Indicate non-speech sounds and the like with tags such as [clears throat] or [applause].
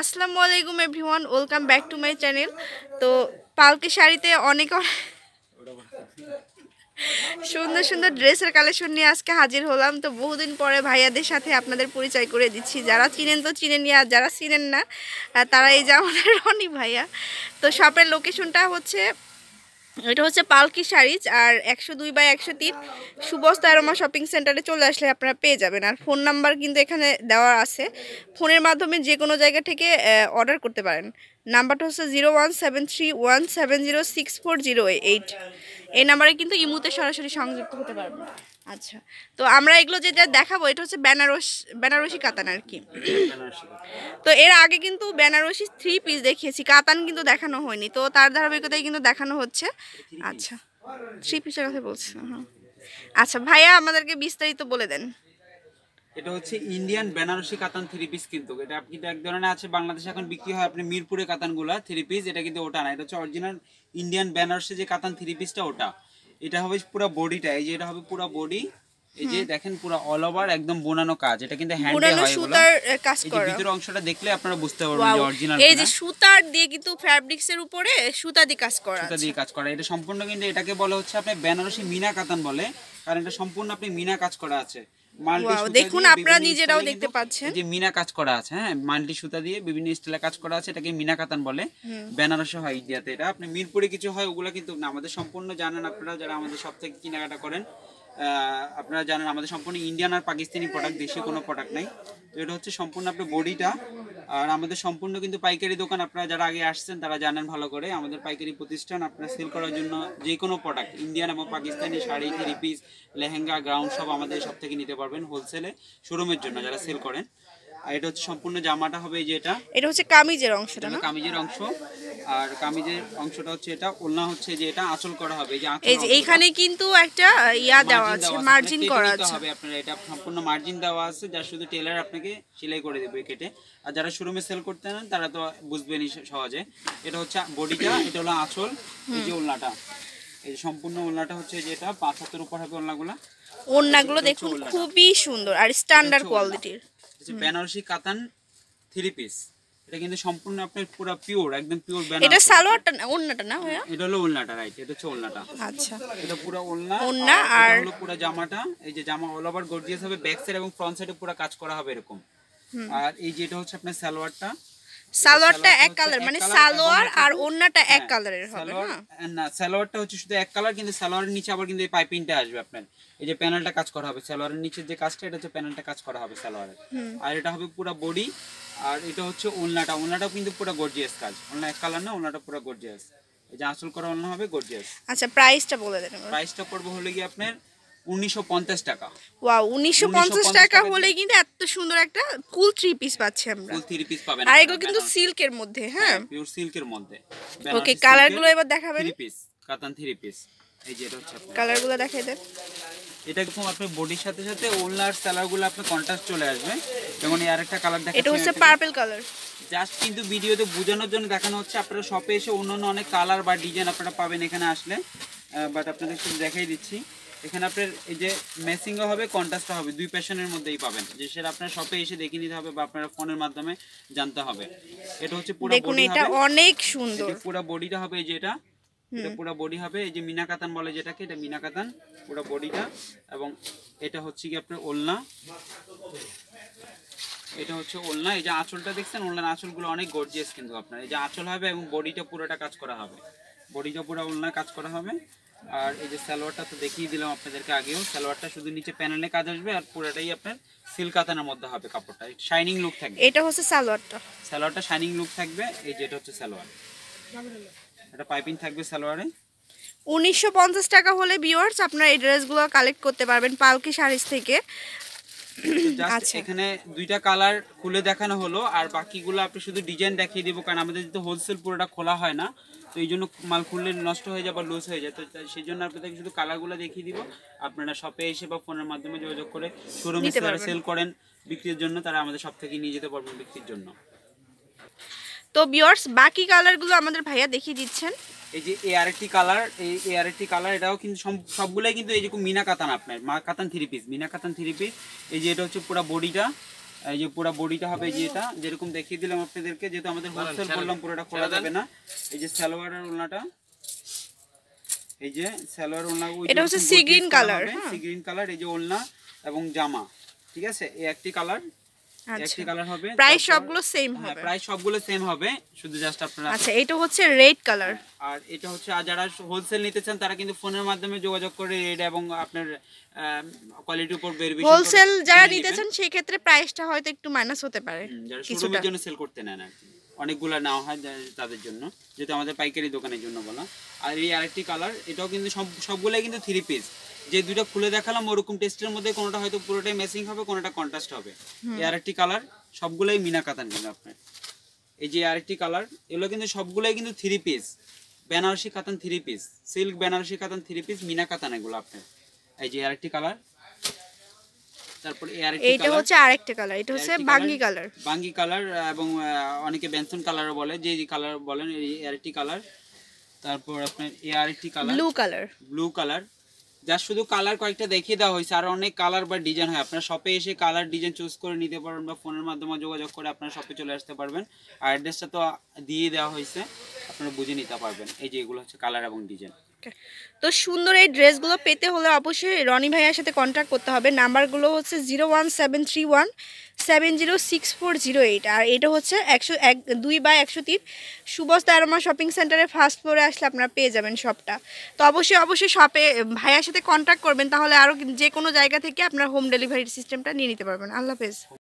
আসসালামু আলাইকুম everyone welcome back to my channel তো পালকি শাড়িতে অনেক সুন্দর সুন্দর ড্রেসের কালেকশন নিয়ে আজকে হাজির হলাম তো বহুদিন পরে ভাইয়াদের সাথে আপনাদের পরিচয় করে দিচ্ছি যারা চিনেন তো চিনেন আর যারা চিনেন না তারা এই যে আমাদের রনি ভাইয়া তো শপের লোকেশনটা হচ্ছে এটা হচ্ছে পালকি শাড়িজ আর একশো দুই বাই একশো তিন সুবস্তা আরোমা শপিং সেন্টারে চলে আসলে আপনারা পেয়ে যাবেন আর ফোন নাম্বার কিন্তু এখানে দেওয়া আছে ফোনের মাধ্যমে যে কোনো জায়গা থেকে অর্ডার করতে পারেন নাম্বারটা হচ্ছে zero one seven three one seven zero six four zero eight এই নাম্বারে কিন্তু ইমুতে সরাসরি সংযুক্ত হতে পারবে আচ্ছা তো আমরা এগুলো যেটা দেখাবো এটা হচ্ছে বেনারস বেনারসি কাতান আর কি তো এর আগে কিন্তু বেনারসি থ্রি পিস দেখিয়েছি কাতান কিন্তু দেখানো হয়নি তো তার ধারাবাহিকতায় কিন্তু দেখানো হচ্ছে আচ্ছা থ্রি পিসের কথা বলছি হ্যাঁ আচ্ছা ভাইয়া আমাদেরকে বিস্তারিত বলে দেন এটা হচ্ছে ইন্ডিয়ান বেনারসি কাতান থ্রি পিস কিন্তু এটা কিন্তু এক ধরনের আছে বাংলাদেশে এখন বিক্রি হয় আপনি মিরপুরে কাতানগুলা থ্রি পিস এটা কিন্তু ওটা না এটা হচ্ছে অরিজিনাল ইন্ডিয়ান বেনারসি যে কাতান থ্রি পিসটা ওটা এটা হবে পুরো বডিটা এই যে এটা হবে পুরো বডি এই যে দেখেন পুরো অল ওভার একদম বোনানো কাজ এটা কিন্তু হ্যান্ডে হয় সুতার কাজ করা ভিতরের অংশটা দেখলে আপনারা বুঝতে পারবেন যে অরিজিনাল এই যে সুতার দিয়ে কিন্তু ফ্যাব্রিক্স এর উপরে সুতা দিয়ে কাজ করা সুতা দিয়ে কাজ করা এটা সম্পূর্ণ কিন্তু এটাকে বলা হচ্ছে আপনি বেনারসি মিনা কাতান বলে কারণ এটা সম্পূর্ণ আপনি মিনা কাজ করা আছে দেখুন আপনারা নিজেরাও দেখতে পাচ্ছেন যে মিনা কাজ করা আছে হ্যাঁ মাল্টি সুতা দিয়ে বিভিন্ন স্টাইলে কাজ করা আছে এটাকে মিনা কাতান বলে বেনারসে হয় ইন্ডিয়াতে এটা আপনি মিরপুরে কিছু হয় ওগুলো কিন্তু না আমাদের সম্পূর্ণ জানেন আপনারা যারা আমাদের সব থেকে কেনাকাটা করেন আপনারা জানেন আমাদের সম্পূর্ণ ইন্ডিয়ান আর পাকিস্তানি প্রোডাক্ট দেশে কোনো প্রোডাক্ট নাই এটা হচ্ছে সম্পূর্ণ আপনার বডিটা আর আমাদের সম্পূর্ণ কিন্তু পাইকারি দোকান আপনারা যারা আগে আসছেন তারা জানেন ভালো করে আমাদের পাইকারি প্রতিষ্ঠান আপনারা সেল করার জন্য যে কোনো প্রোডাক্ট ইন্ডিয়ান এবং Pakistani sari three piece lehenga ground সব আমাদের সব থেকে নিতে পারবেন হোলসেলে শোরুমের জন্য যারা সেল করেন এটা হচ্ছে সম্পূর্ণ জামাটা হবে এটা হচ্ছে কামিজের অংশটা না কামিজের অংশ আর কামিজের অংশটা হচ্ছে এটা ওলনা হচ্ছে যে এটা আঁচল করা হবে যে কিন্তু একটা ইয়া দেওয়া আছে মার্জিন করা আছে হবে আপনার এটা সম্পূর্ণ মার্জিন দেওয়া আছে যা শুধু টেলার আপনাকে সেলাই করে দেবে কেটে আর যারা শোরুমে সেল করতে না তারা তো বুঝবেনই সহজে এটা হচ্ছে বডিটা এটা হলো আঁচল এই যে ওলনাটা এই সম্পূর্ণ ওলনাটা হচ্ছে যেটা পাঁচ হাতের উপর হবে ওলনাগুলা ওলনাগুলো দেখুন খুবই সুন্দর আর স্ট্যান্ডার্ড কোয়ালিটির হচ্ছে বেনারসি কাতান থ্রি পিস এটা কিন্তু সম্পূর্ণ আপনার পুরো পিওর একদম পিওর বেনারসি এটা সালোয়ারটা না ওন্নাটা না ভাইয়া এটা হলো ওন্নাটা রাইট এটা হচ্ছে ওন্নাটা আচ্ছা এটা পুরো ওন্না ওন্না আর হলো পুরো জামাটা এই যে জামা অল ওভার গর্জিয়াস হবে ব্যাক সাইড এবং ফ্রন্ট সাইডে পুরো কাজ করা হবে এরকম আর এই যেটা হচ্ছে আপনার সালোয়ারটা সালোয়ারটা এক কালার মানে সালোয়ার আর ওন্নাটা এক হ্যাঁ, কালারের হবে হ্যাঁ? হ্যাঁ, না সালোয়ারটা হচ্ছে শুধু এক কালার কিন্তু সালোয়ারের নিচে আবার কিন্তু এই পাইপিংটা আসবে আপনার এই যে প্যানেলটা কাজ করা হবে সালোয়ারের নিচের যে কাজটা এটা হচ্ছে প্যানেলটা কাজ করা হবে সালোয়ারের আর এটা হবে পুরো বডি আর এটা হচ্ছে ওন্নাটা ওন্নাটাও কিন্তু পুরো গর্জিয়াস কাজ ওন্না এক কালার না ওন্নাটা পুরো গর্জিয়াস এই যে আসল করা ওন্না হবে গর্জিয়াস আচ্ছা প্রাইসটা বলে দেন প্রাইসটা পড়বে হলে কি আপনার উনিশশো টাকা ওয়াও উনিশশো টাকা হলে কিন্তু এত সুন্দর একটা ফুল থ্রি পিস পাচ্ছি আমরা ফুল থ্রি পিস পাবেন আর কিন্তু সিল্কের মধ্যে হ্যাঁ পিওর হ্যাঁ, সিল্কের মধ্যে ওকে কালারগুলো এবার দেখাবেন থ্রি পিস কাতান থ্রি পিস এই যে এটা হচ্ছে কালারগুলো দেন এটা আপনি বডির সাথে সাথে ওলনার সালারগুলো আপনার কন্ট্রাস্ট চলে আসবে যেমন এই আরেকটা কালার দেখাচ্ছি এটা হচ্ছে পার্পল কালার জাস্ট কিন্তু ভিডিওতে বোঝানোর জন্য দেখানো হচ্ছে আপনারা শপে এসে অন্যান্য অনেক কালার বা ডিজাইন আপনারা পাবেন এখানে আসলে বাট আপনাদের দেখাই দিচ্ছি এখানে আপনার এই যে ম্যাচিংও হবে কন্ট্রাস্টও হবে দুই প্যাশনের মধ্যেই পাবেন যে সেটা আপনার শপে এসে দেখে নিতে হবে বা আপনারা ফোনের মাধ্যমে জানতে হবে এটা হচ্ছে পুরো দেখুন এটা অনেক সুন্দর পুরো বডিটা হবে এই যে এটা এটা পুরো বডি হবে এই যে মিনা কাতান বলে যেটাকে এটা মিনা কাতান পুরো বডিটা এবং এটা হচ্ছে কি আপনার ওলনা এটা হচ্ছে ওলনা এই যে আঁচলটা দেখছেন ওলনার আঁচলগুলো অনেক গর্জিয়াস কিন্তু আপনার এই যে আঁচল হবে এবং বডিটা পুরোটা কাজ করা হবে বডিটা পুরো ওলনা কাজ করা হবে আর এই যে সালোয়ারটা তো দেখিয়ে দিলাম আপনাদেরকে আগেও সালোয়ারটা শুধু নিচে প্যানেলে কাজ আসবে আর পুরোটাই আপনার সিল্ক কাতানের মধ্যে হবে কাপড়টা শাইনিং লুক থাকবে এটা হচ্ছে সালোয়ারটা সালোয়ারটা শাইনিং লুক থাকবে এই যে এটা হচ্ছে সালোয়ার এটা পাইপিং থাকবে সালোয়ারে উনিশশো টাকা হলে বিওয়ার্স আপনার এই ড্রেসগুলো কালেক্ট করতে পারবেন পালকি শাড়িস থেকে [clears throat] আচ্ছা। এখানে দুইটা কালার খুলে দেখানো হলো আর বাকিগুলো আপনি শুধু ডিজাইন দেখিয়ে দিব কারণ আমাদের যেহেতু হোলসেল পুরোটা খোলা হয় না তো এই জন্য মাল খুললে নষ্ট হয়ে যায় বা লুজ হয়ে যায় তো সেই জন্য আপনাদেরকে শুধু কালারগুলো দেখিয়ে দিব আপনারা শপে এসে বা ফোনের মাধ্যমে যোগাযোগ করে শোরুমে সেল করেন বিক্রির জন্য তারা আমাদের সব থেকে নিয়ে যেতে পারবেন বিক্রির জন্য তো বিয়ার্স বাকি কালারগুলো আমাদের ভাইয়া দেখিয়ে দিচ্ছেন এই যে এআরটি কালার এই এআরটি কালার এটাও কিন্তু সবগুলাই কিন্তু এই যে মিনা কাতান আপনার মা কাতান থ্রি পিস মিনা কাতান থ্রি পিস এই যে এটা হচ্ছে পুরো বডিটা এই যে পুরো বডিটা হবে যে এটা যেরকম দেখিয়ে দিলাম আপনাদেরকে যেহেতু আমাদের হোলসেল করলাম পুরোটা খোলা যাবে না এই যে সালোয়ার আর ওলনাটা এই যে সালোয়ার ওনা এটা হচ্ছে sea green colour sea green colour এই যে ওলনা এবং জামা ঠিক আছে এই একটি কালার আচ্ছা। একই হ্যাঁ, প্রায় সবগুলো আচ্ছা, হয়তো একটু মাইনাস হতে পারে সেল করতে নেন আর নেওয়া হয় তাদের জন্য যেহেতু আমাদের পাইকারি দোকানের জন্য বলা আর এই আরেকটি কালার এটাও কিন্তু সব সবগুলাই কিন্তু থ্রি পিস যে দুটো খুলে দেখালাম ওরকম টেস্টের মধ্যে কোনোটা হয়তো পুরোটাই ম্যাচিং হবে কোনোটা কন্ট্রাস্ট হবে এই আরেকটি কালার সবগুলোই মিনা কাতান কিন্তু আপনার এই যে আরেকটি কালার এগুলো কিন্তু সবগুলোই কিন্তু থ্রি পিস বেনারসি কাতান থ্রি পিস সিল্ক বেনারসি কাতান থ্রি পিস মিনা কাতান এগুলো আপনার এই যে আরেকটি কালার তারপর এইটা হচ্ছে বাঙ্গি কালার কালার এবং অনেকে বলে যে কালার বলেন এই কালার তারপর আপনার colour blue colour blue colour যা শুধু কালার কয়েকটা দেখিয়ে দেওয়া হয়েছে আর অনেক কালার বা ডিজাইন হয় আপনার শপে এসে কালার ডিজাইন চুজ করে নিতে পারবেন বা ফোনের মাধ্যমে যোগাযোগ করে আপনার শপে চলে আসতে পারবেন আর অ্যাড্রেসটা তো দিয়ে দেওয়া হয়েছে আপনারা বুঝে নিতে পারবেন এই যে এগুলো হচ্ছে কালার এবং ডিজাইন তো সুন্দর এই ড্রেসগুলো পেতে হলে অবশ্যই রনি ভাইয়ার সাথে কন্ট্যাক্ট করতে হবে নাম্বারগুলো হচ্ছে zero one seven three one seven zero six four zero eight আর এটা হচ্ছে একশো এক দুই বা একশো তিন সুবস দারমা শপিং সেন্টারে ফার্স্ট ফ্লোরে আসলে আপনারা পেয়ে যাবেন সবটা তো অবশ্যই অবশ্যই শপে ভাইয়ার সাথে কন্ট্যাক্ট করবেন তাহলে আরও যে কোনো জায়গা থেকে আপনার হোম ডেলিভারির সিস্টেমটা নিয়ে নিতে পারবেন আল্লাহ হাফেজ